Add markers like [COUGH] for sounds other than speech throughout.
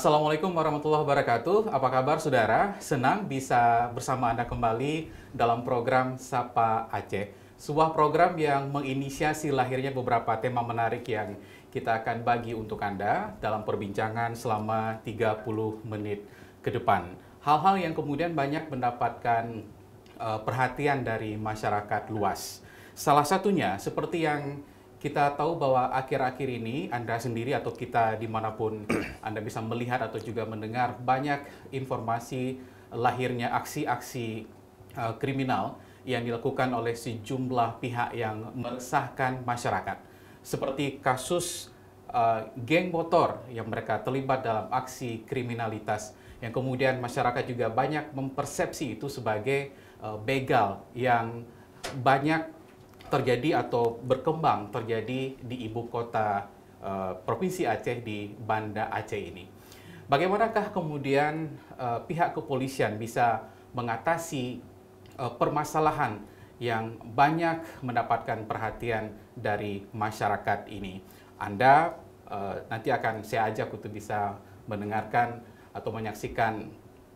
Assalamualaikum warahmatullahi wabarakatuh. Apa kabar saudara? Senang bisa bersama Anda kembali dalam program Sapa Aceh. Sebuah program yang menginisiasi lahirnya beberapa tema menarik yang kita akan bagi untuk Anda dalam perbincangan selama 30 menit ke depan. Hal-hal yang kemudian banyak mendapatkan eh, perhatian dari masyarakat luas. Salah satunya seperti yang kita tahu bahwa akhir-akhir ini Anda sendiri atau kita dimanapun [CLEARS THROAT] Anda bisa melihat atau juga mendengar banyak informasi lahirnya aksi-aksi uh, kriminal yang dilakukan oleh sejumlah pihak yang meresahkan masyarakat. Seperti kasus uh, geng motor yang mereka terlibat dalam aksi kriminalitas yang kemudian masyarakat juga banyak mempersepsi itu sebagai uh, begal yang banyak terjadi atau berkembang terjadi di ibu kota uh, provinsi Aceh di Banda Aceh ini. Bagaimanakah kemudian uh, pihak kepolisian bisa mengatasi uh, permasalahan yang banyak mendapatkan perhatian dari masyarakat ini? Anda uh, nanti akan saya ajak untuk bisa mendengarkan atau menyaksikan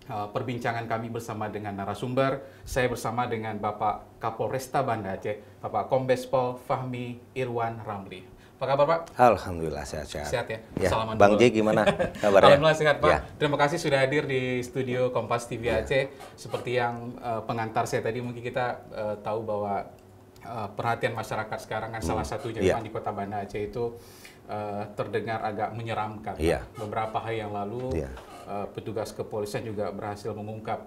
Eh, perbincangan kami bersama dengan narasumber. Saya bersama dengan Bapak Kapolresta Banda Aceh, Bapak Kombes Pol Fahmi Irwan Ramli. Apa kabar Pak? Alhamdulillah sehat-sehat. Sehat ya? ya. Salaman Bang J gimana [LAUGHS] kabarnya? Alhamdulillah sehat Pak. Ya. Terima kasih sudah hadir di studio Kompas TV ya. Aceh. Seperti yang uh, pengantar saya tadi mungkin kita uh, tahu bahwa uh, perhatian masyarakat sekarang kan hmm. salah satunya ya. di kota Banda Aceh itu uh, terdengar agak menyeramkan. Ya. Beberapa hari yang lalu ya. Eh, petugas kepolisian juga berhasil mengungkap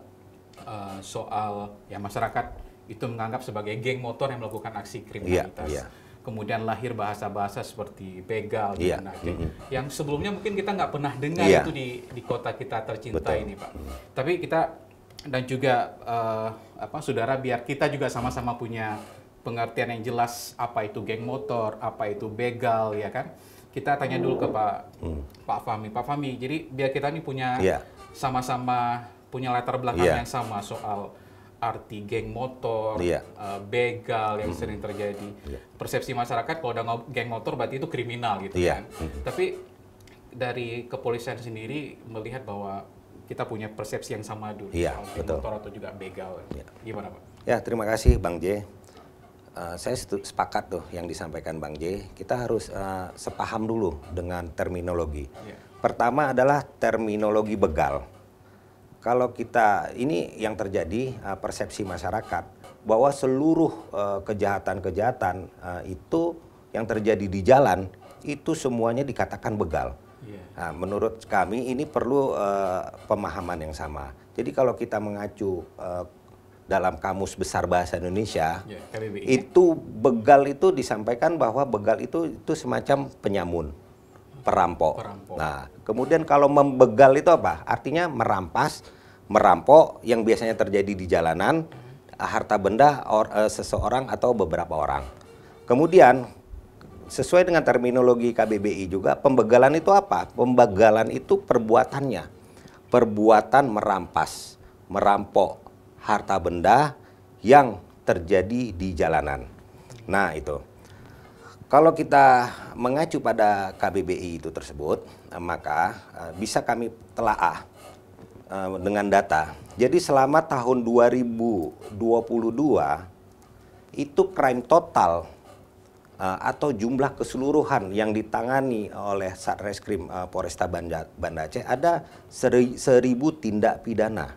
uh, soal ya masyarakat itu menganggap sebagai geng motor yang melakukan aksi kriminalitas. Yeah, yeah kemudian lahir bahasa-bahasa seperti begal yeah. dan mm -hmm. yang sebelumnya mungkin kita nggak pernah dengar yeah. itu di di kota kita tercinta Betul. ini pak. Mm. Tapi kita dan juga uh, apa saudara biar kita juga sama-sama punya pengertian yang jelas apa itu geng motor, apa itu begal ya kan kita tanya dulu ke oh. Pak hmm. Pak Fami. Pak Fami, jadi biar kita ini punya iya. sama-sama yeah. punya latar belakang yeah. yang sama soal arti geng motor, yeah. Iya. uh, begal yang hmm. sering terjadi. Yeah. Persepsi masyarakat kalau udah geng motor berarti itu kriminal gitu yeah. kan. Hmm. Tapi dari kepolisian sendiri melihat bahwa kita punya persepsi yang sama dulu yeah, soal geng motor atau juga begal. Yeah. Gimana Pak? Ya, terima kasih Bang J. Eh, saya saya sepakat tuh yang disampaikan Bang J, kita harus uh, sepaham dulu dengan terminologi. Iya. Pertama adalah terminologi begal. Kalau kita ini yang terjadi uh, persepsi masyarakat bahwa seluruh kejahatan-kejahatan uh, uh, itu yang terjadi di jalan itu semuanya dikatakan begal. Iya. Nah, menurut kami ini perlu uh, pemahaman yang sama. Jadi kalau kita mengacu uh, dalam kamus besar bahasa Indonesia yeah, itu begal itu disampaikan bahwa begal itu itu semacam penyamun perampok. perampok. Nah, kemudian kalau membegal itu apa? Artinya merampas, merampok yang biasanya terjadi di jalanan harta benda or, uh, seseorang atau beberapa orang. Kemudian sesuai dengan terminologi KBBI juga pembegalan itu apa? Pembegalan itu perbuatannya. Perbuatan merampas, merampok, harta benda yang terjadi di jalanan. Nah, itu. Kalau kita mengacu pada KBBI itu tersebut, eh, maka eh, bisa kami telaah eh, dengan data. Jadi selama tahun 2022 itu crime total atau jumlah keseluruhan yang ditangani oleh Satreskrim Polresta Banda, Aceh ada seribu tindak pidana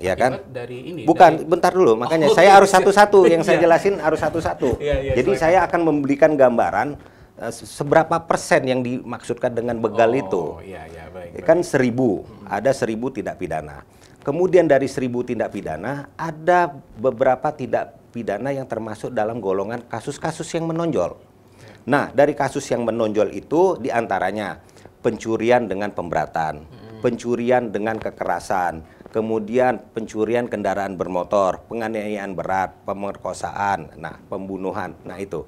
ya kan dari ini bukan dari... bentar dulu oh, makanya oh, saya okay. Iya, harus iya. satu-satu yang saya iya. jelasin harus satu-satu [LAUGHS] yeah, yeah, jadi saya akan memberikan gambaran uh, seberapa persen yang dimaksudkan dengan begal oh, itu Yeah, yeah, baik, kan baik. seribu hmm. ada seribu tindak pidana kemudian dari seribu tindak pidana ada beberapa tindak pidana yang termasuk dalam golongan kasus-kasus yang menonjol ya. nah dari kasus yang menonjol itu diantaranya pencurian dengan pemberatan hmm. pencurian dengan kekerasan kemudian pencurian kendaraan bermotor, penganiayaan berat, pemerkosaan, nah pembunuhan, nah itu.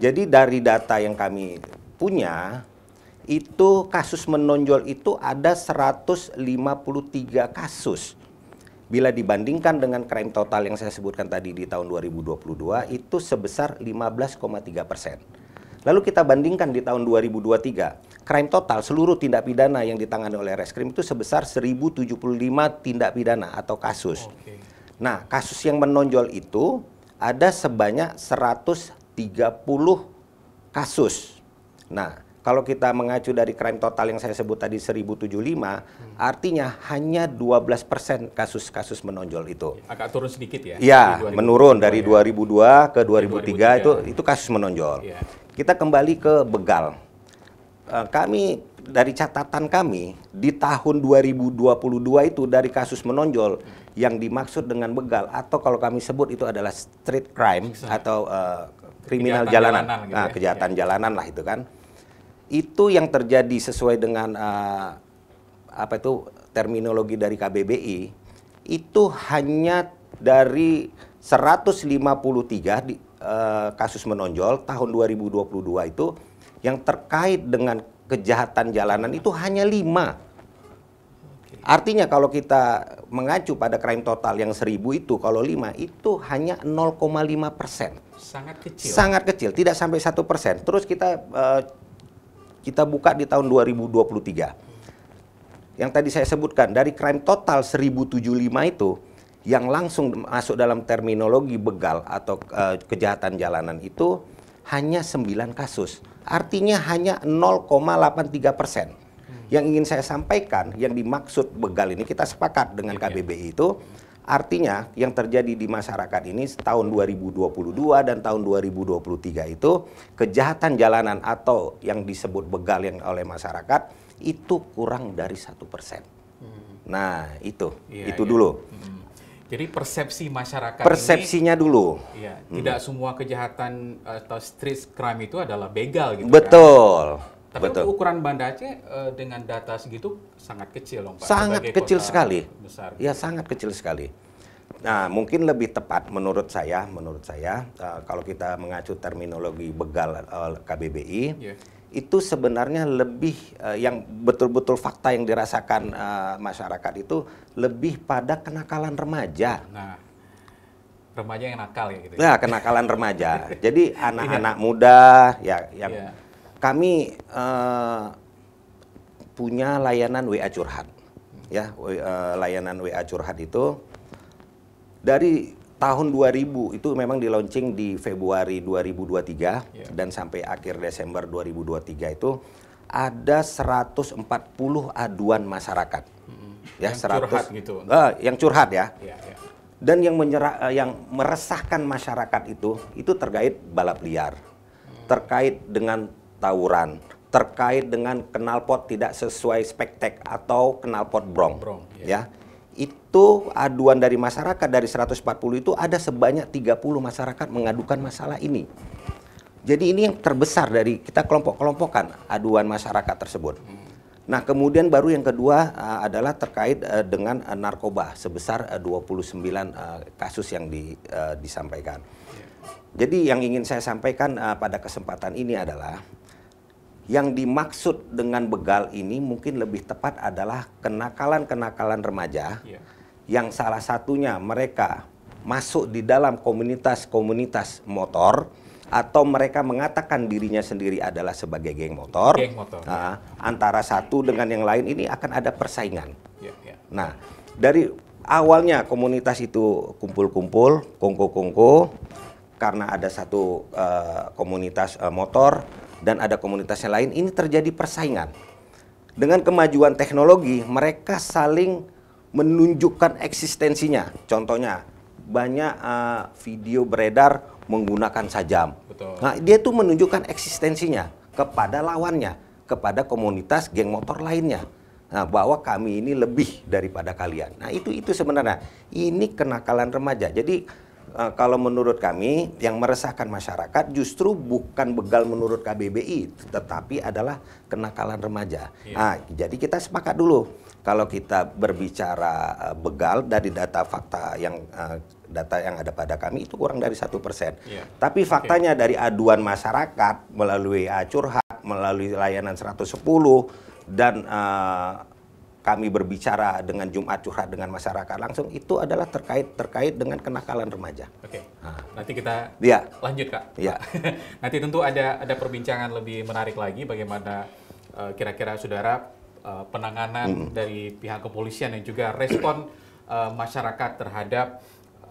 Jadi dari data yang kami punya itu kasus menonjol itu ada 153 kasus. Bila dibandingkan dengan crime total yang saya sebutkan tadi di tahun 2022 itu sebesar 15,3 persen. Lalu kita bandingkan di tahun 2023, crime total seluruh tindak pidana yang ditangani oleh reskrim itu sebesar 1075 tindak pidana atau kasus. Okay. Nah, kasus yang menonjol itu ada sebanyak 130 kasus. Nah, kalau kita mengacu dari crime total yang saya sebut tadi 1075, hmm. artinya hanya 12% kasus-kasus menonjol itu. Agak turun sedikit ya? Iya, menurun dari 2002 ya. ke 2003, 2003 itu itu kasus menonjol. Ya. Kita kembali ke begal. Eh, kami dari catatan kami di tahun 2022 itu dari kasus menonjol yang dimaksud dengan begal atau kalau kami sebut itu adalah street crime atau uh, kriminal kejahatan jalanan, jalanan gitu nah, ya. kejahatan ya. jalanan lah itu kan itu yang terjadi sesuai dengan uh, apa itu terminologi dari KBBI itu hanya dari 153 di, uh, kasus menonjol tahun 2022 itu yang terkait dengan kejahatan jalanan itu hanya lima Artinya kalau kita mengacu pada crime total yang seribu itu, kalau lima itu hanya 0,5 persen. Sangat kecil. Sangat kecil, tidak sampai satu persen. Terus kita uh, kita buka di tahun 2023. Yang tadi saya sebutkan, dari crime total 1075 itu, yang langsung masuk dalam terminologi begal atau uh, kejahatan jalanan itu hanya 9 kasus. Artinya hanya 0,83 persen. Hmm. Yang ingin saya sampaikan, yang dimaksud begal ini kita sepakat dengan iya, iya. KBBI itu, Artinya yang terjadi di masyarakat ini tahun 2022 dan tahun 2023 itu kejahatan jalanan atau yang disebut begal yang oleh masyarakat itu kurang dari satu persen. Hmm. Nah itu, ya, itu ya. dulu. Hmm. Jadi persepsi masyarakat persepsinya ini, dulu. Iya, hmm. tidak semua kejahatan atau street crime itu adalah begal gitu. Kan? Betul. Kan? Tapi Betul. ukuran Banda Aceh eh, dengan data segitu sangat kecil Pak. Sangat kecil sekali. Besar. Ya sangat kecil sekali. Nah mungkin lebih tepat menurut saya, menurut saya eh, kalau kita mengacu terminologi begal eh, KBBI. Yeah itu sebenarnya lebih yang betul-betul fakta yang dirasakan masyarakat itu lebih pada kenakalan remaja. Nah, remaja yang nakal ya gitu. Ya. nah, kenakalan remaja. [LAUGHS] Jadi iya. anak-anak yeah. muda ya yang yeah kami uh, punya layanan WA curhat. Ya, eh, layanan WA curhat itu dari tahun 2000 itu memang di launching di Februari 2023 yeah. Iya. dan sampai akhir Desember 2023 itu ada 140 aduan masyarakat. Hmm. Ya, yang 100 curhat gitu. Uh, yang curhat ya. Yeah, yeah. Dan yang menyerah, uh, yang meresahkan masyarakat itu itu terkait balap liar. Hmm. Terkait dengan tawuran terkait dengan kenalpot tidak sesuai spektek atau kenalpot brong, brong yeah. ya itu aduan dari masyarakat dari 140 itu ada sebanyak 30 masyarakat mengadukan masalah ini. Jadi ini yang terbesar dari kita kelompok kelompokkan aduan masyarakat tersebut. Hmm. Nah, kemudian baru yang kedua uh, adalah terkait uh, dengan uh, narkoba sebesar uh, 29 uh, kasus yang di, uh, disampaikan. Iya. Jadi yang ingin saya sampaikan uh, pada kesempatan ini adalah yang dimaksud dengan begal ini mungkin lebih tepat adalah kenakalan-kenakalan remaja yeah. yang salah satunya mereka masuk di dalam komunitas-komunitas motor atau mereka mengatakan dirinya sendiri adalah sebagai geng motor, geng motor nah, ya. antara satu dengan yang lain ini akan ada persaingan. Yeah, yeah. Nah, dari awalnya komunitas itu kumpul-kumpul, kongko-kongko, karena ada satu uh, komunitas uh, motor, dan ada komunitasnya lain, ini terjadi persaingan. Dengan kemajuan teknologi, mereka saling menunjukkan eksistensinya. Contohnya, banyak uh, video beredar menggunakan sajam. Betul. Nah, dia itu menunjukkan eksistensinya kepada lawannya, kepada komunitas geng motor lainnya. Nah, bahwa kami ini lebih daripada kalian. Nah, itu itu sebenarnya. Ini kenakalan remaja. Jadi uh, kalau menurut kami yang meresahkan masyarakat justru bukan begal menurut KBBI, tetapi adalah kenakalan remaja. Yeah. Nah, jadi kita sepakat dulu kalau kita berbicara uh, begal dari data fakta yang uh, data yang ada pada kami itu kurang dari satu persen. Iya. Tapi faktanya okay. dari aduan masyarakat melalui uh, curhat, melalui layanan 110 dan uh, kami berbicara dengan Jumat curhat dengan masyarakat langsung itu adalah terkait terkait dengan kenakalan remaja. Oke. Okay. Nanti kita ya. lanjut kak. Ya. [LAUGHS] Nanti tentu ada ada perbincangan lebih menarik lagi bagaimana kira eh, kira-kira saudara uh, penanganan mm. dari pihak kepolisian dan juga respon uh, [CLEARS THROAT] masyarakat terhadap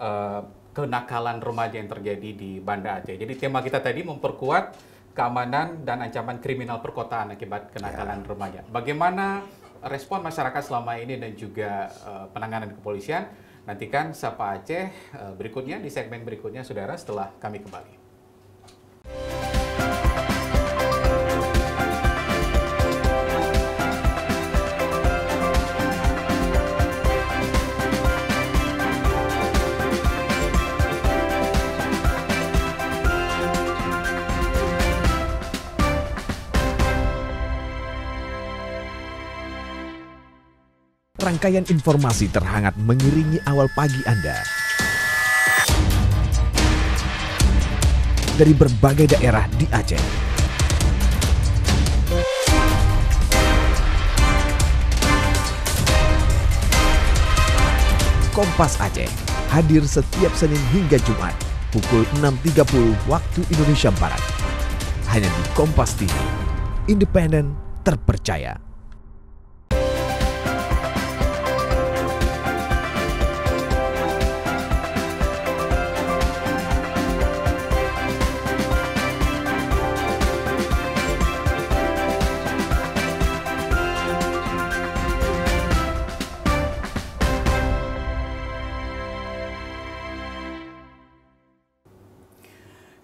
uh, kenakalan remaja yang terjadi di Banda Aceh. Jadi tema kita tadi memperkuat keamanan dan ancaman kriminal perkotaan akibat kenakalan ya. remaja. Bagaimana respon masyarakat selama ini dan juga uh, penanganan kepolisian. Nantikan Sapa Aceh uh, berikutnya di segmen berikutnya Saudara setelah kami kembali. Serangkaian informasi terhangat mengiringi awal pagi Anda. Dari berbagai daerah di Aceh. Kompas Aceh hadir setiap Senin hingga Jumat pukul 6.30 waktu Indonesia Barat. Hanya di Kompas TV, independen, terpercaya.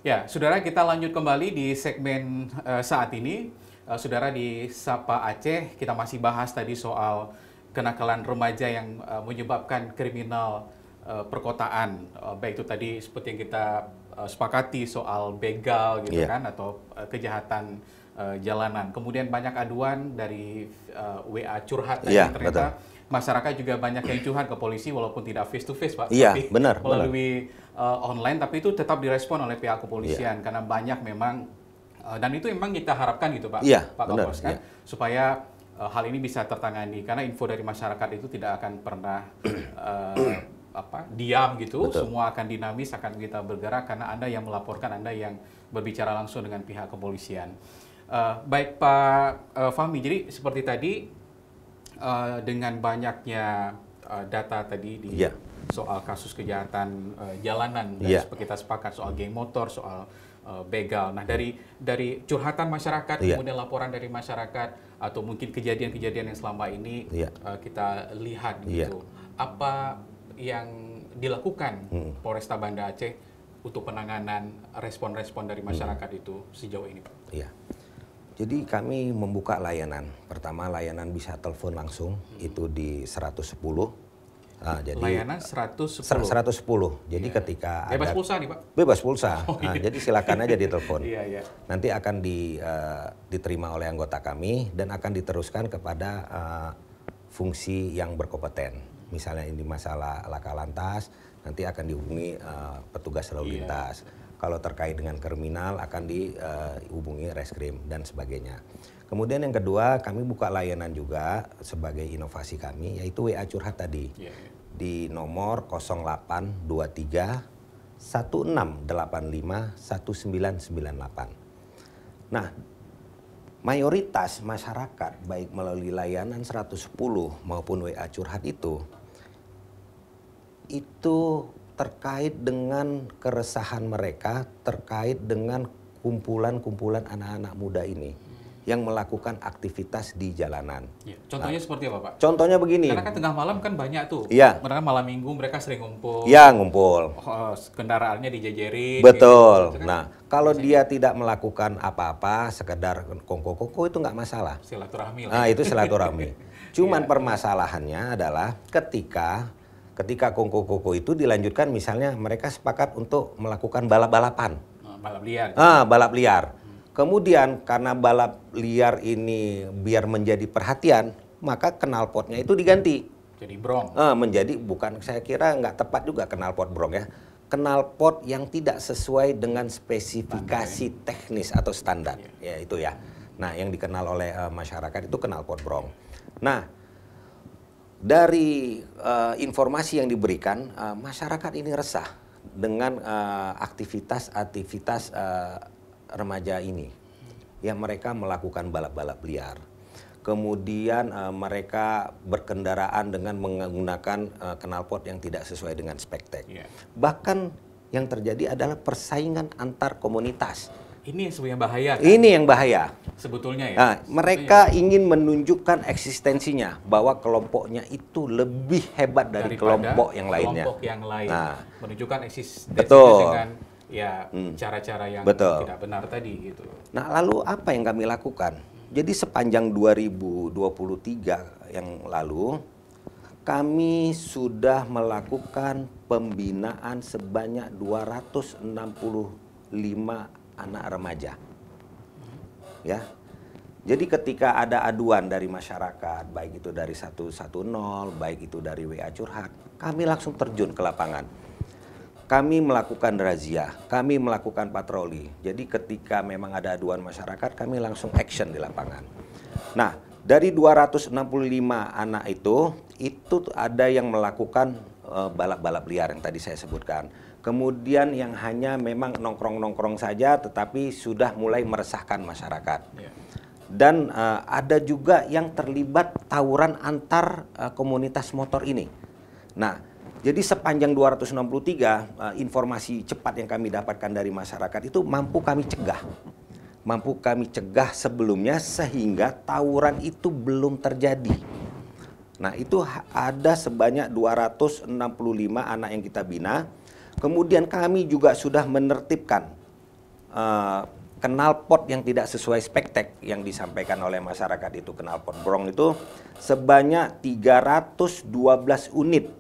Ya, saudara kita lanjut kembali di segmen uh, saat ini. Uh, saudara di Sapa Aceh, kita masih bahas tadi soal kenakalan remaja yang uh, menyebabkan kriminal uh, perkotaan. Uh, baik itu tadi seperti yang kita uh, sepakati soal begal gitu yeah. kan, atau uh, kejahatan uh, jalanan. Kemudian banyak aduan dari uh, WA curhat yeah, ternyata. Betul masyarakat juga banyak yang curhat ke polisi walaupun tidak face to face pak. Iya tapi benar. Melalui benar. Uh, online tapi itu tetap direspon oleh pihak kepolisian iya. karena banyak memang uh, dan itu memang kita harapkan gitu pak. Iya pak benar. Kapos, kan? iya. Supaya uh, hal ini bisa tertangani karena info dari masyarakat itu tidak akan pernah uh, [CLEARS THROAT] apa diam gitu Betul. semua akan dinamis akan kita bergerak karena anda yang melaporkan anda yang berbicara langsung dengan pihak kepolisian uh, baik pak uh, Fahmi jadi seperti tadi Eh, dengan banyaknya uh, data tadi di yeah. soal kasus kejahatan uh, jalanan dan yeah. Ya. kita sepakat soal geng motor, soal uh, begal. Nah, dari dari curhatan masyarakat yeah. kemudian laporan dari masyarakat atau mungkin kejadian-kejadian yang selama ini yeah. Ya. uh, kita lihat ya. gitu. Yeah. Apa yang dilakukan hmm. Polresta Banda Aceh untuk penanganan respon-respon dari masyarakat hmm. itu sejauh ini, Pak? Yeah. Jadi kami membuka layanan. Pertama layanan bisa telepon langsung hmm. itu di 110 Nah, jadi layanan 110. 110. Jadi yeah. ketika bebas ada, pulsa nih, Pak. Bebas pulsa. Oh, ah, iya. jadi silakan aja ditelepon. yeah, yeah. Nanti akan di, uh, diterima oleh anggota kami dan akan diteruskan kepada uh, fungsi yang berkompeten. Misalnya ini masalah laka lantas, nanti akan dihubungi uh, petugas lalu iya. lintas. Yeah. Kalau terkait dengan kriminal akan dihubungi eh, reskrim dan sebagainya. Kemudian yang kedua, kami buka layanan juga sebagai inovasi kami yaitu WA curhat tadi. Yeah. Iya. Di nomor 0823 1685 1998. Nah, mayoritas masyarakat baik melalui layanan 110 maupun WA curhat itu itu terkait dengan keresahan mereka terkait dengan kumpulan-kumpulan anak-anak muda ini yang melakukan aktivitas di jalanan. Ya. Contohnya nah, seperti apa, Pak? Contohnya begini. Karena kan tengah malam kan banyak tuh. Iya. Mereka malam minggu mereka sering ngumpul. Iya, ngumpul. Oh, kendaraannya dijejerin. Betul. Gitu, kan? nah, kalau Misalnya. dia kan? tidak melakukan apa-apa, sekedar kongko-kongko itu nggak masalah. Silaturahmi Nah, ya. itu silaturahmi. [LAUGHS] Cuman ya. permasalahannya adalah ketika ketika kongko-kongko itu dilanjutkan misalnya mereka sepakat untuk melakukan balap-balapan. Oh, balap liar. Ah, balap liar. Kemudian karena balap liar ini biar menjadi perhatian, maka knalpotnya itu diganti. Jadi brong. Ah, menjadi bukan saya kira nggak tepat juga knalpot brong ya. Knalpot yang tidak sesuai dengan spesifikasi ya. teknis atau standar, ya. ya itu ya. Nah, yang dikenal oleh uh, masyarakat itu knalpot brong. Nah, dari uh, informasi yang diberikan, uh, masyarakat ini resah dengan eh, aktivitas-aktivitas uh, uh, remaja ini. Ya, mereka melakukan balap-balap liar. Kemudian uh, mereka berkendaraan dengan menggunakan uh, knalpot yang tidak sesuai dengan spektek. Yeah. Bahkan yang terjadi adalah persaingan antar komunitas ini yang bahaya. Kan? Ini yang bahaya. Sebetulnya ya. Nah, mereka Sebetulnya. ingin menunjukkan eksistensinya bahwa kelompoknya itu lebih hebat dari Daripada kelompok yang lainnya. Kelompok yang lain. Nah, menunjukkan eksistensinya Betul. dengan ya hmm. cara-cara hmm. yang Betul. tidak benar tadi gitu. Nah, lalu apa yang kami lakukan? Jadi sepanjang 2023 yang lalu kami sudah melakukan pembinaan sebanyak 265 anak remaja. Ya. Jadi ketika ada aduan dari masyarakat, baik itu dari 110, baik itu dari WA curhat, kami langsung terjun ke lapangan. Kami melakukan razia, kami melakukan patroli. Jadi ketika memang ada aduan masyarakat, kami langsung action di lapangan. Nah, dari 265 anak itu, itu ada yang melakukan eh, balap-balap liar yang tadi saya sebutkan kemudian yang hanya memang nongkrong-nongkrong saja tetapi sudah mulai meresahkan masyarakat. Ya. Dan uh, ada juga yang terlibat tawuran antar uh, komunitas motor ini. Nah, jadi sepanjang 263 uh, eh, informasi cepat yang kami dapatkan dari masyarakat itu mampu kami cegah. Mampu kami cegah sebelumnya sehingga tawuran itu belum terjadi. Nah, itu ada sebanyak 265 anak yang kita bina Kemudian kami juga sudah menertibkan uh, kenal pot yang tidak sesuai spektek yang disampaikan oleh masyarakat itu kenal pot brong itu sebanyak 312 unit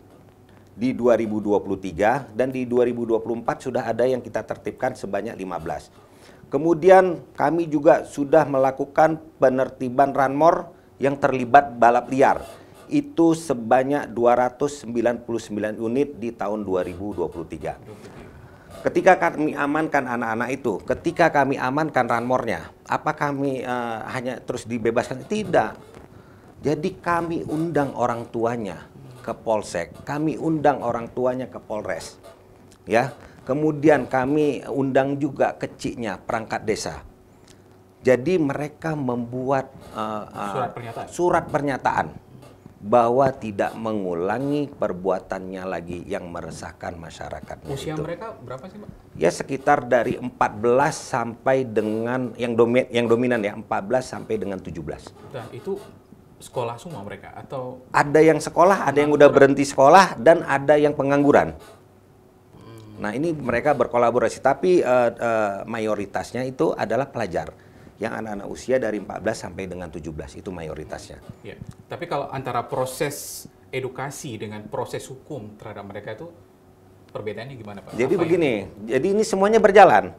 di 2023 dan di 2024 sudah ada yang kita tertibkan sebanyak 15. Kemudian kami juga sudah melakukan penertiban ranmor yang terlibat balap liar itu sebanyak 299 unit di tahun 2023. Ketika kami amankan anak-anak itu, ketika kami amankan ranmornya, apa kami uh, hanya terus dibebaskan? Tidak. Jadi kami undang orang tuanya ke polsek, kami undang orang tuanya ke polres. Ya. Kemudian kami undang juga keciknya perangkat desa. Jadi mereka membuat uh, uh, surat pernyataan. Surat pernyataan bahwa tidak mengulangi perbuatannya lagi yang meresahkan masyarakat. Nah, Usia itu. mereka berapa sih, Pak? Ya sekitar dari 14 sampai dengan yang domin yang dominan ya 14 sampai dengan 17. Nah, itu sekolah semua mereka atau ada yang sekolah, ada yang udah berhenti sekolah dan ada yang pengangguran. Hmm. Nah, ini mereka berkolaborasi tapi uh, uh, mayoritasnya itu adalah pelajar yang anak-anak usia dari 14 sampai dengan 17 itu mayoritasnya. Ya. Tapi kalau antara proses edukasi dengan proses hukum terhadap mereka itu perbedaannya gimana Pak? Jadi Apa begini, yang... jadi ini semuanya berjalan.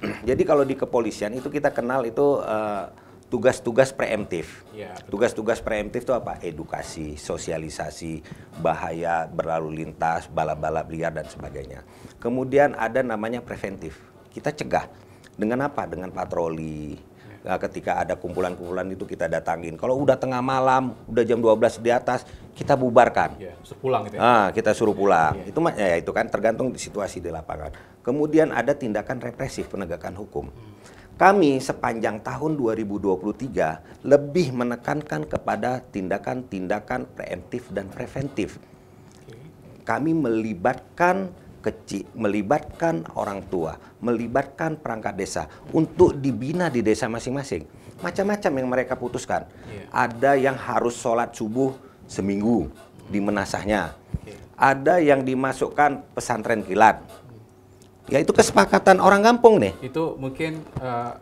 [CLEARS THROAT] jadi kalau di kepolisian itu kita kenal itu uh, tugas-tugas preemptif. Ya, tugas-tugas preemptif itu apa? Edukasi, sosialisasi, bahaya berlalu lintas, balap-balap liar dan sebagainya. Kemudian ada namanya preventif. Kita cegah dengan apa? Dengan patroli, Nah, ketika ada kumpulan-kumpulan itu kita datangin. Kalau udah tengah malam, udah jam 12 di atas, kita bubarkan. Ya, suruh gitu ya. Ah, kita suruh pulang. Ya. Itu ya itu kan tergantung situasi di lapangan. Kemudian ada tindakan represif penegakan hukum. Hmm. Kami sepanjang tahun 2023 lebih menekankan kepada tindakan-tindakan preemptif dan preventif. Kami melibatkan kecil, melibatkan orang tua, melibatkan perangkat desa untuk dibina di desa masing-masing. Macam-macam yang mereka putuskan. Yeah. Ada yang harus sholat subuh seminggu di menasahnya. Yeah. Ada yang dimasukkan pesantren kilat. Ya itu kesepakatan orang kampung nih. Itu mungkin uh,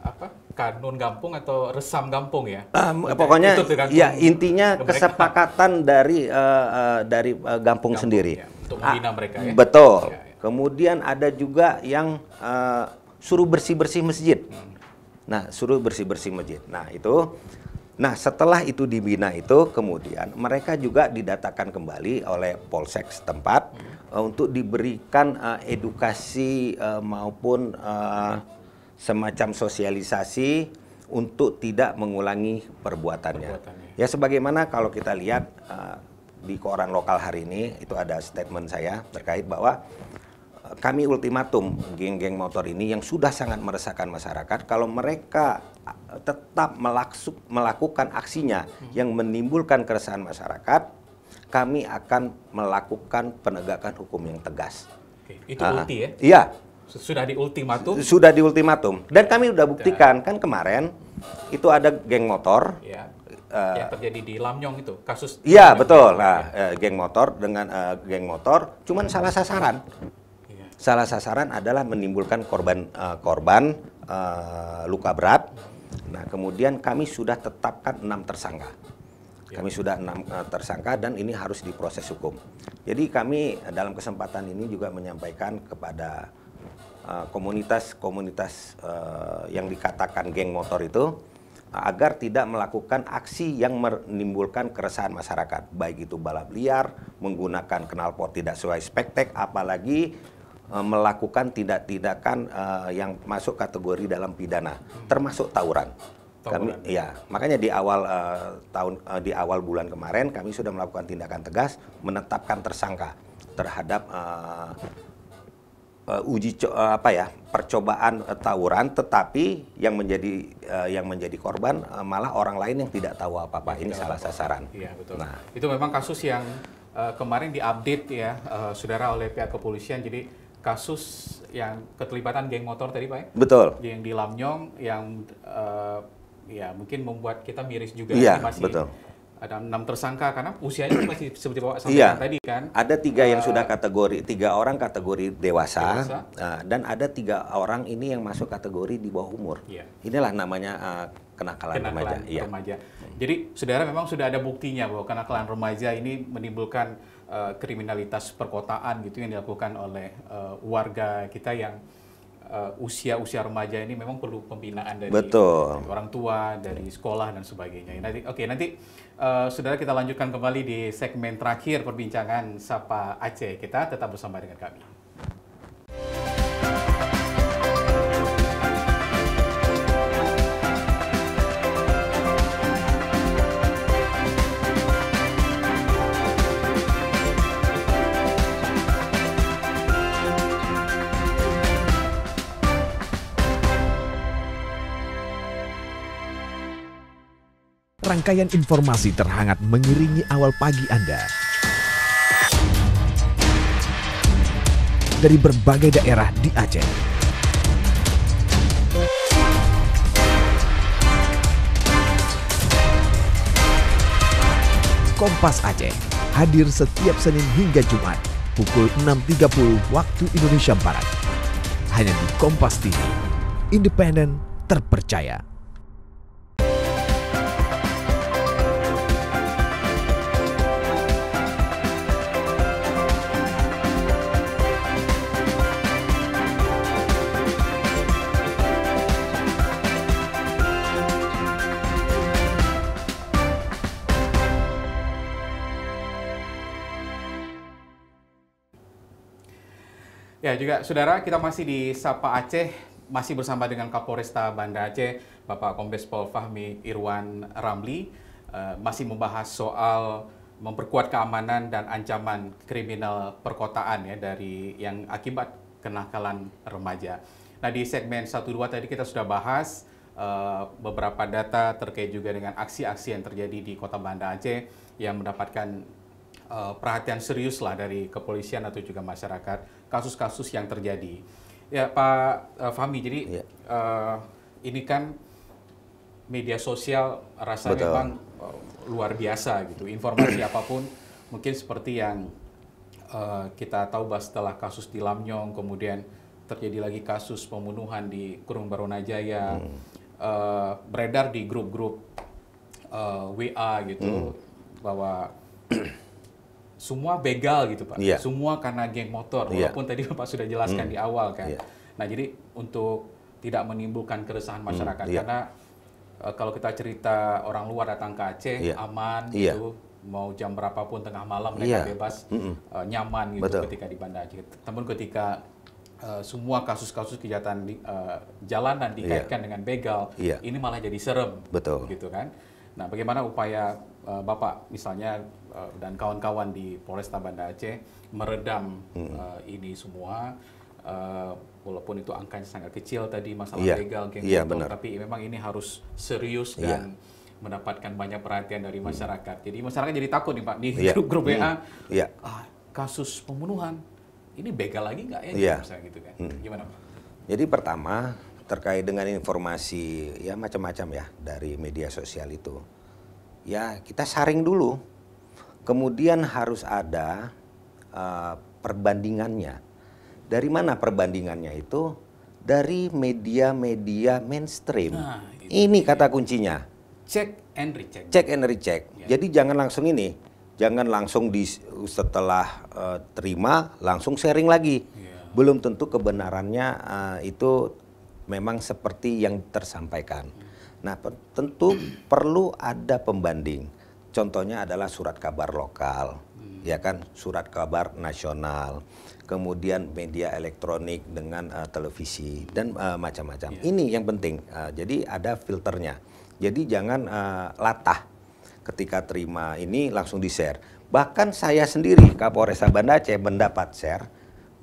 apa? kanun kampung atau resam kampung ya? Uh, pokoknya ya intinya kesepakatan dari uh, uh, dari uh, kampung, kampung sendiri. Ya untuk ah, mereka ya. Betul. Ya, ya. Kemudian ada juga yang uh, suruh bersih-bersih masjid. Hmm. Nah, suruh bersih-bersih masjid. Nah, itu Nah, setelah itu dibina itu kemudian mereka juga didatakan kembali oleh polsek setempat hmm. uh, untuk diberikan uh, edukasi uh, maupun uh, semacam sosialisasi untuk tidak mengulangi perbuatannya. perbuatannya. Ya sebagaimana kalau kita lihat uh, di koran lokal hari ini itu ada statement saya terkait bahwa eh, kami ultimatum geng-geng motor ini yang sudah sangat meresahkan masyarakat kalau mereka eh, tetap melaksuk, melakukan aksinya yang menimbulkan keresahan masyarakat kami akan melakukan penegakan hukum yang tegas. Oke, itu uh, ulti ya? Iya. Sudah di ultimatum? Sudah di ultimatum. Dan kami sudah buktikan, kan kemarin itu ada geng motor ya uh, yang terjadi di Yong itu kasus Iya, betul. Nah, ya. geng motor dengan uh, geng motor cuman salah sasaran. Ya. Salah sasaran adalah menimbulkan korban uh, korban uh, luka berat. Nah, kemudian kami sudah tetapkan enam tersangka. Iya. Kami sudah enam tersangka dan ini harus diproses hukum. Jadi kami dalam kesempatan ini juga menyampaikan kepada komunitas-komunitas uh, uh, yang dikatakan geng motor itu agar tidak melakukan aksi yang menimbulkan keresahan masyarakat, baik itu balap liar, menggunakan knalpot tidak sesuai spektek, apalagi e, melakukan tindak-tindakan e, yang masuk kategori dalam pidana, termasuk tawuran. Kami, ya, makanya di awal uh, tahun uh, di awal bulan kemarin kami sudah melakukan tindakan tegas menetapkan tersangka terhadap uh, uh, uji uh, apa ya percobaan uh, tawuran tetapi yang menjadi uh, yang menjadi korban uh, malah orang lain yang tidak tahu apa-apa ini salah sasaran. Iya betul. Nah, itu memang kasus yang uh, kemarin diupdate ya uh, Saudara oleh pihak kepolisian jadi kasus yang keterlibatan geng motor tadi Pak ya? Betul. Yang di Lamnyong yang uh, ya mungkin membuat kita miris juga iya, masih betul ada enam tersangka karena usianya masih seperti bawa sampaikan iya. tadi kan. Ada tiga uh, yang eh, sudah kategori tiga orang kategori dewasa, dewasa. Uh, dan ada tiga orang ini yang masuk kategori di bawah umur. Iya. Inilah namanya uh, kenakalan, kenakalan remaja. Iya. remaja. Iya. Jadi saudara memang sudah ada buktinya bahwa kenakalan remaja ini menimbulkan uh, kriminalitas perkotaan gitu yang dilakukan oleh uh, warga kita yang Eh, usia-usia uh, remaja ini memang perlu pembinaan dari Betul. orang tua, dari sekolah dan sebagainya. Nanti oke okay, nanti uh, saudara kita lanjutkan kembali di segmen terakhir perbincangan Sapa Aceh. Kita tetap bersama dengan kami. Rangkaian informasi terhangat mengiringi awal pagi Anda. Dari berbagai daerah di Aceh. Kompas Aceh hadir setiap Senin hingga Jumat pukul 6.30 waktu Indonesia Barat. Hanya di Kompas TV, independen, terpercaya. Ya juga, saudara kita masih di Sapa Aceh, masih bersama dengan Kapolresta Banda Aceh, Bapak Kombes Pol Fahmi Irwan Ramli, uh, masih membahas soal memperkuat keamanan dan ancaman kriminal perkotaan ya dari yang akibat kenakalan remaja. Nah di segmen 1-2 tadi kita sudah bahas uh, beberapa data terkait juga dengan aksi-aksi yang terjadi di kota Banda Aceh yang mendapatkan Eh, perhatian serius lah dari kepolisian atau juga masyarakat kasus-kasus yang terjadi. Ya Pak uh, Fahmi, jadi ya. uh, ini kan media sosial rasa Betul. memang uh, luar biasa gitu. Informasi [CLEARS THROAT] apapun mungkin seperti yang uh, kita tahu bahas setelah kasus di Lamnyong, kemudian terjadi lagi kasus pembunuhan di Kurung Barunajaya, hmm. uh, beredar di grup-grup uh, WA gitu hmm. bahwa semua begal gitu Pak. Yeah. Semua karena geng motor, iya. walaupun tadi Bapak sudah jelaskan mm. di awal kan. Yeah. Nah jadi untuk tidak menimbulkan keresahan hmm, masyarakat mm. Iya. yeah. karena e, kalau kita cerita orang luar datang ke Aceh yeah. aman yeah. gitu mau jam berapapun tengah malam mereka yeah. bebas Uh, nyaman gitu Betul. ketika di Banda Aceh. Namun ketika uh, semua kasus-kasus kejahatan di, uh, jalanan iya. dikaitkan yeah. dengan begal, yeah. ini malah jadi serem. Betul. Gitu kan. Nah, bagaimana upaya uh, Bapak misalnya uh, dan kawan-kawan di Polresta Banda Aceh meredam hmm. uh, ini semua uh, walaupun itu angkanya sangat kecil tadi masalah yeah. legal geng yeah, motor, tapi memang ini harus serius yeah. dan mendapatkan banyak perhatian dari hmm. masyarakat. Hmm. Jadi masyarakat jadi takut nih Pak di yeah. grup-grup hmm. WA. Yeah. Ah, kasus pembunuhan ini begal lagi nggak ya? Yeah. Misalnya gitu kan. Hmm. Gimana Pak? Jadi pertama terkait dengan informasi ya macam-macam ya dari media sosial itu. Ya, kita saring dulu. Kemudian harus ada uh, perbandingannya. Dari mana perbandingannya itu? Dari media-media mainstream. Nah, gitu. Ini kata kuncinya. Check and recheck. Check and recheck. Ya. Jadi jangan langsung ini, jangan langsung di setelah uh, terima langsung sharing lagi. Ya. Belum tentu kebenarannya uh, itu memang seperti yang tersampaikan. Nah, tentu perlu ada pembanding. Contohnya adalah surat kabar lokal, hmm. ya kan, surat kabar nasional, kemudian media elektronik dengan uh, televisi dan uh, macam-macam. Yeah. Ini yang penting. Uh, jadi ada filternya. Jadi jangan uh, latah ketika terima ini langsung di share. Bahkan saya sendiri Kapolres Banda Aceh mendapat share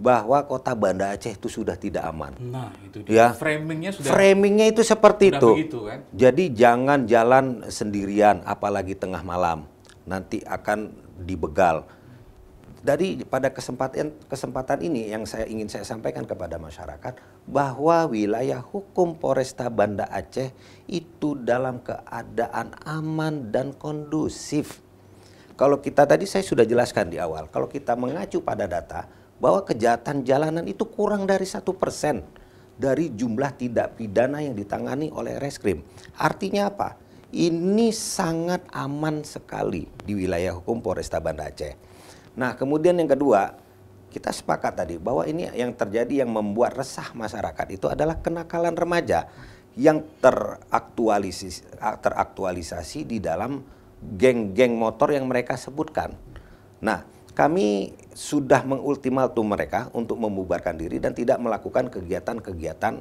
bahwa kota Banda Aceh itu sudah tidak aman. Nah, itu dia. Ya. Framingnya sudah Framingnya itu seperti itu. Begitu, kan? Jadi jangan jalan sendirian apalagi tengah malam. Nanti akan dibegal. Dari pada kesempatan kesempatan ini yang saya ingin saya sampaikan kepada masyarakat bahwa wilayah hukum Polresta Banda Aceh itu dalam keadaan aman dan kondusif. Kalau kita tadi saya sudah jelaskan di awal, kalau kita mengacu pada data, bahwa kejahatan jalanan itu kurang dari satu persen dari jumlah tidak pidana yang ditangani oleh reskrim. Artinya apa? Ini sangat aman sekali di wilayah hukum Polresta Banda Aceh. Nah, kemudian yang kedua, kita sepakat tadi bahwa ini yang terjadi yang membuat resah masyarakat itu adalah kenakalan remaja yang teraktualisasi, teraktualisasi di dalam geng-geng motor yang mereka sebutkan. Nah, kami sudah mengultimatum mereka untuk membubarkan diri dan tidak melakukan kegiatan-kegiatan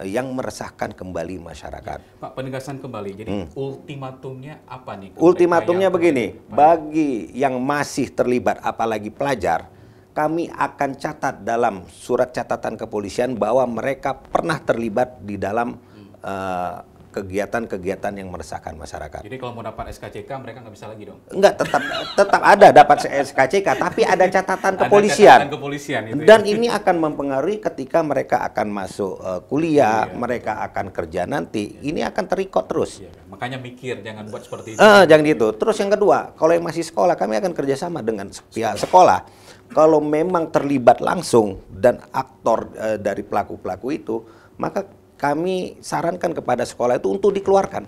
eh, yang meresahkan kembali masyarakat. Ya, Pak, penegasan kembali. Jadi hmm. ultimatumnya apa nih? Ultimatumnya begini, bagi yang masih terlibat apalagi pelajar, kami akan catat dalam surat catatan kepolisian bahwa mereka pernah terlibat di dalam hmm. Eh, kegiatan-kegiatan yang meresahkan masyarakat. Jadi kalau mau dapat SKCK mereka nggak bisa lagi dong? Enggak, tetap tetap ada dapat SKCK, tapi ada catatan kepolisian. Ada catatan kepolisian itu ya. Dan ini akan mempengaruhi ketika mereka akan masuk uh, kuliah, iya, iya. mereka akan kerja nanti, iya. ini akan terikot terus. Iya, iya. Makanya mikir jangan buat seperti itu. Eh, jangan gitu. Terus yang kedua, kalau yang masih sekolah, kami akan kerjasama dengan pihak sekolah. kalau memang terlibat langsung dan aktor uh, dari pelaku-pelaku itu, maka kami sarankan kepada sekolah itu untuk dikeluarkan.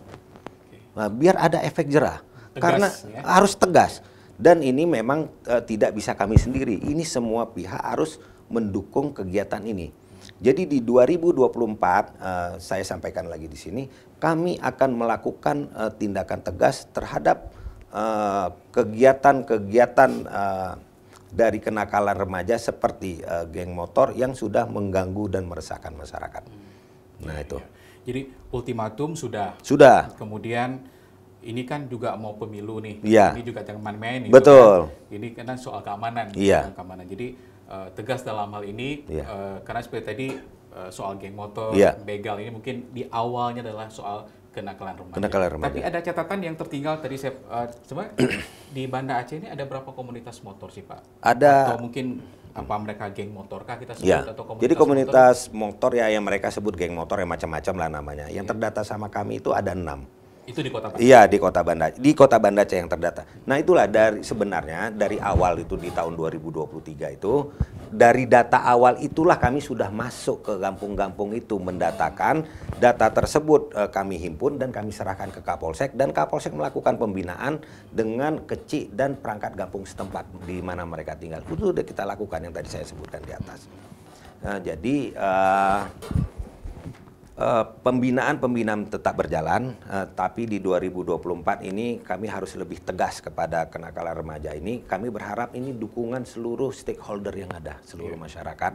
Nah, biar ada efek jerah. Tegas, Karena ya? harus tegas. Dan ini memang e, tidak bisa kami sendiri. Ini semua pihak harus mendukung kegiatan ini. Jadi di 2024 e, saya sampaikan lagi di sini, kami akan melakukan e, tindakan tegas terhadap e, kegiatan-kegiatan e, dari kenakalan remaja seperti e, geng motor yang sudah mengganggu dan meresahkan masyarakat. Nah itu. Ya. Jadi ultimatum sudah. Sudah. Kemudian ini kan juga mau pemilu nih. Iya. Ini juga jangan main-main. Gitu Betul. Kan? Ini kan soal keamanan. Iya. Keamanan. Jadi uh, tegas dalam hal ini ya. uh, karena seperti tadi uh, soal geng motor, ya. begal ini mungkin di awalnya adalah soal kenakalan remaja. Kenakalan remaja. Tapi ada catatan yang tertinggal tadi saya uh, coba di Banda Aceh ini ada berapa komunitas motor sih Pak? Ada. Atau mungkin apa mereka geng motor kah kita sebut ya. atau komunitas Jadi komunitas motor? motor ya yang mereka sebut geng motor yang macam-macam lah namanya. Yang ya. terdata sama kami itu ada enam. Itu di kota Banda. Iya, di kota Banda. Di kota Banda Aceh yang terdata. Nah, itulah dari sebenarnya dari awal itu di tahun 2023 itu dari data awal itulah kami sudah masuk ke kampung-kampung itu mendatakan data tersebut e, kami himpun dan kami serahkan ke Kapolsek dan Kapolsek melakukan pembinaan dengan kecil dan perangkat kampung setempat di mana mereka tinggal. Itu sudah kita lakukan yang tadi saya sebutkan di atas. Nah, jadi uh, pembinaan-pembinaan eh, tetap berjalan, uh, tapi di 2024 ini kami harus lebih tegas kepada kenakalan remaja ini. Kami berharap ini dukungan seluruh stakeholder yang ada, seluruh iya. masyarakat,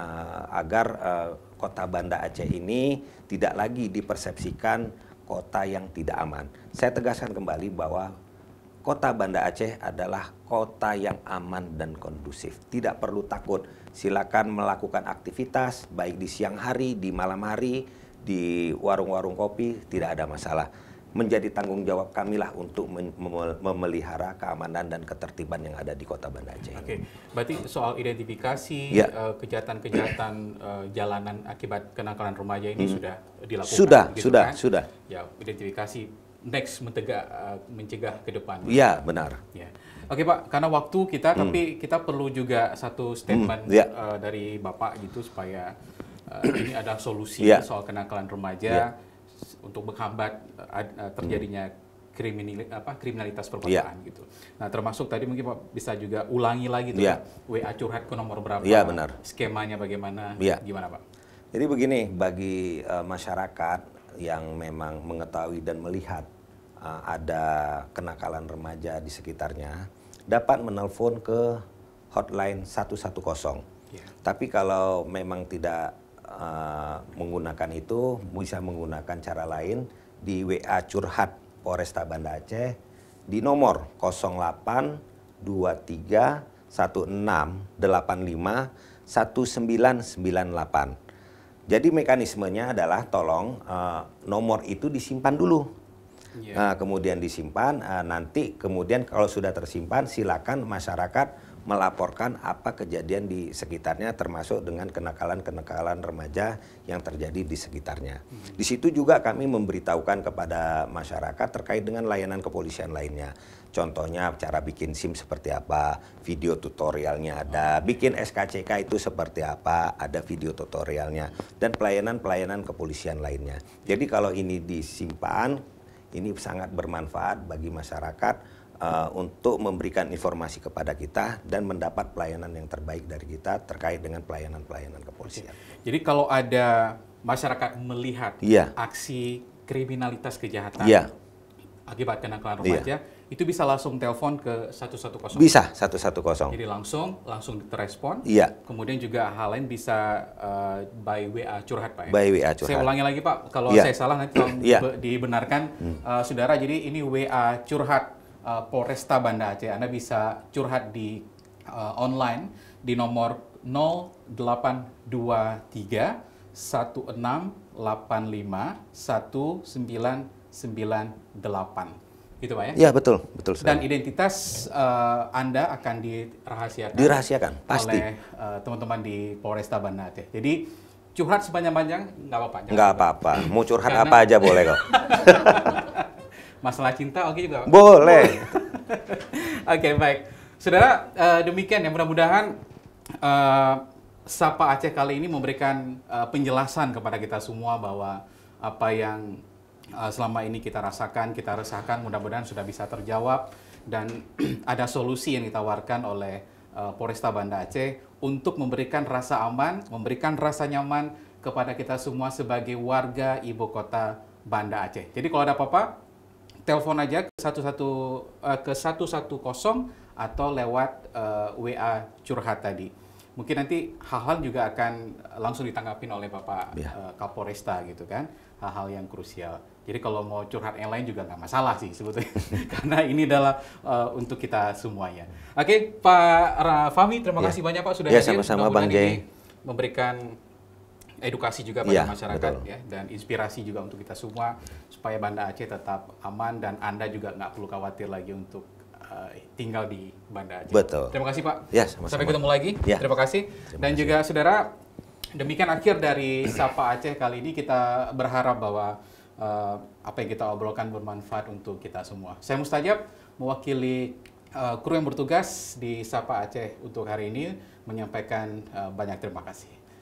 uh, agar uh, kota Banda Aceh ini tidak lagi dipersepsikan kota yang tidak aman. Saya tegaskan kembali bahwa kota Banda Aceh adalah kota yang aman dan kondusif. Tidak perlu takut, silakan melakukan aktivitas baik di siang hari, di malam hari, di warung-warung kopi tidak ada masalah. Menjadi tanggung jawab kamilah untuk memelihara keamanan dan ketertiban yang ada di Kota Banda Aceh. Oke, okay. berarti soal identifikasi ya. Eh, kejahatan-kejahatan uh, jalanan akibat kenakalan remaja ini hmm. sudah dilakukan. Sudah, gitu sudah, kan? sudah. Ya, identifikasi next mencegah eh, uh, mencegah ke depan. Iya, benar. Ya. Oke Pak, karena waktu kita, hmm. tapi kita perlu juga satu hmm, statement hmm, ya. uh, dari Bapak gitu supaya uh, ini ada solusi yeah. soal kenakalan remaja yeah. untuk menghambat uh, terjadinya Kriminal, apa, kriminalitas perkotaan yeah. gitu. Nah termasuk tadi mungkin Pak bisa juga ulangi lagi tuh yeah. Ya, WA curhat ke nomor berapa, yeah, benar. skemanya bagaimana, yeah. gimana Pak? Jadi begini bagi uh, masyarakat yang memang mengetahui dan melihat uh, ada kenakalan remaja di sekitarnya dapat menelpon ke hotline 110. Yeah. Tapi kalau memang tidak uh, menggunakan itu bisa menggunakan cara lain di WA curhat Polresta Banda Aceh di nomor 082316851998. Jadi mekanismenya adalah tolong uh, nomor itu disimpan dulu. Yeah. Nah, kemudian disimpan uh, nanti kemudian kalau sudah tersimpan silakan masyarakat melaporkan apa kejadian di sekitarnya termasuk dengan kenakalan-kenakalan remaja yang terjadi di sekitarnya. Hmm. Di situ juga kami memberitahukan kepada masyarakat terkait dengan layanan kepolisian lainnya. Contohnya cara bikin SIM seperti apa, video tutorialnya ada, oh, bikin SKCK itu seperti apa, ada video tutorialnya dan pelayanan-pelayanan kepolisian lainnya. Jadi kalau ini disimpan ini sangat bermanfaat bagi masyarakat Uh, untuk memberikan informasi kepada kita dan mendapat pelayanan yang terbaik dari kita terkait dengan pelayanan-pelayanan kepolisian. Jadi kalau ada masyarakat melihat ya. aksi kriminalitas kejahatan ya. akibat kenakalan iya. remaja, ya. itu bisa langsung telepon ke 110. Bisa 110. Jadi langsung langsung terespon. Iya. Kemudian juga hal lain bisa uh, by WA curhat Pak ya. By WA curhat. Saya ulangi lagi Pak, kalau iya. saya salah nanti tolong iya. dibenarkan. Hmm. Uh, saudara, jadi ini WA curhat Eh, Polresta Banda Aceh. Anda bisa curhat di uh, online di nomor 0823 1685 1998. Itu Pak ya? Iya betul, betul. Sekali. Dan identitas uh, Anda akan dirahasiakan. Dirahasiakan, pasti. Oleh teman-teman uh, di Polresta Banda Aceh. Jadi curhat sepanjang-panjang nggak apa-apa. Nggak apa-apa. Mau curhat Karena... apa aja boleh kok. [LAUGHS] masalah cinta oke okay juga? Boleh. [LAUGHS] oke, okay, baik. Saudara, uh, demikian ya mudah-mudahan uh, Sapa Aceh kali ini memberikan uh, penjelasan kepada kita semua bahwa apa yang uh, selama ini kita rasakan, kita resahkan mudah-mudahan sudah bisa terjawab dan [CLEARS THROAT] ada solusi yang ditawarkan oleh uh, Polresta Banda Aceh untuk memberikan rasa aman, memberikan rasa nyaman kepada kita semua sebagai warga ibu kota Banda Aceh. Jadi kalau ada apa-apa, telepon aja ke 11 uh, eh, ke 110 atau lewat uh, eh, WA curhat tadi. Mungkin nanti hal-hal juga akan langsung ditanggapin oleh Bapak ya. uh, Kapolresta gitu kan, hal-hal yang krusial. Jadi kalau mau curhat yang lain juga nggak masalah sih sebetulnya, [LAUGHS] karena ini adalah uh, untuk kita semuanya. Oke, okay, Pak Rafami terima ya. kasih banyak Pak sudah ya, hadir. Ya, sama-sama Bang Jay. Memberikan edukasi juga pada ya, masyarakat betul. ya dan inspirasi juga untuk kita semua supaya Banda Aceh tetap aman dan Anda juga nggak perlu khawatir lagi untuk uh, tinggal di Banda Aceh. Betul. Terima kasih Pak. Ya, sama -sama. Sampai ketemu lagi. Ya. Terima kasih. Terima dan kasih. juga saudara demikian akhir dari Sapa Aceh kali ini kita berharap bahwa uh, apa yang kita obrolkan bermanfaat untuk kita semua. Saya Mustajab mewakili uh, kru yang bertugas di Sapa Aceh untuk hari ini menyampaikan banyak terima kasih.